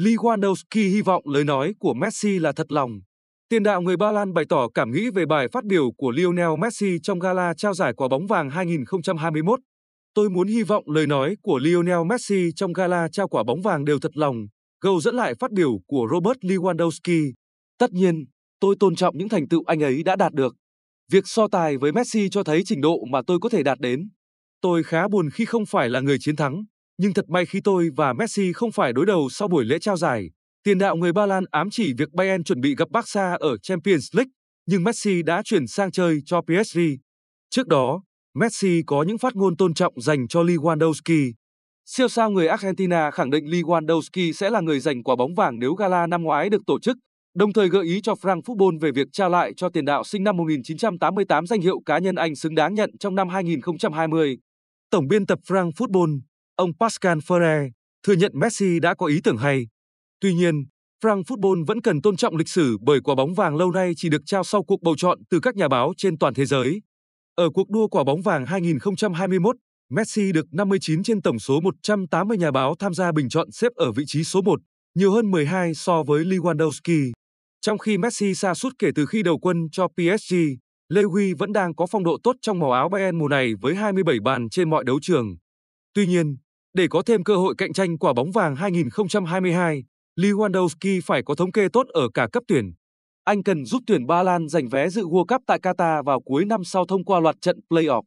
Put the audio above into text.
Lewandowski hy vọng lời nói của Messi là thật lòng. Tiền đạo người Ba Lan bày tỏ cảm nghĩ về bài phát biểu của Lionel Messi trong gala trao giải quả bóng vàng 2021. Tôi muốn hy vọng lời nói của Lionel Messi trong gala trao quả bóng vàng đều thật lòng, gầu dẫn lại phát biểu của Robert Lewandowski. Tất nhiên, tôi tôn trọng những thành tựu anh ấy đã đạt được. Việc so tài với Messi cho thấy trình độ mà tôi có thể đạt đến. Tôi khá buồn khi không phải là người chiến thắng. Nhưng thật may khi tôi và Messi không phải đối đầu sau buổi lễ trao giải. Tiền đạo người Ba Lan ám chỉ việc Bayern chuẩn bị gặp Barca ở Champions League, nhưng Messi đã chuyển sang chơi cho PSG. Trước đó, Messi có những phát ngôn tôn trọng dành cho Lewandowski. Siêu sao người Argentina khẳng định Lewandowski sẽ là người giành quả bóng vàng nếu gala năm ngoái được tổ chức, đồng thời gợi ý cho Frank Football về việc trao lại cho tiền đạo sinh năm 1988 danh hiệu cá nhân anh xứng đáng nhận trong năm 2020. Tổng biên tập Frank Football Ông Pascal Ferrer thừa nhận Messi đã có ý tưởng hay. Tuy nhiên, Frank Football vẫn cần tôn trọng lịch sử bởi quả bóng vàng lâu nay chỉ được trao sau cuộc bầu chọn từ các nhà báo trên toàn thế giới. Ở cuộc đua quả bóng vàng 2021, Messi được 59 trên tổng số 180 nhà báo tham gia bình chọn xếp ở vị trí số 1, nhiều hơn 12 so với Lewandowski. Trong khi Messi xa suốt kể từ khi đầu quân cho PSG, Lewy vẫn đang có phong độ tốt trong màu áo Bayern mùa này với 27 bàn trên mọi đấu trường. Tuy nhiên, để có thêm cơ hội cạnh tranh quả bóng vàng 2022, Lewandowski phải có thống kê tốt ở cả cấp tuyển. Anh cần giúp tuyển Ba Lan giành vé dự World Cup tại Qatar vào cuối năm sau thông qua loạt trận play-off.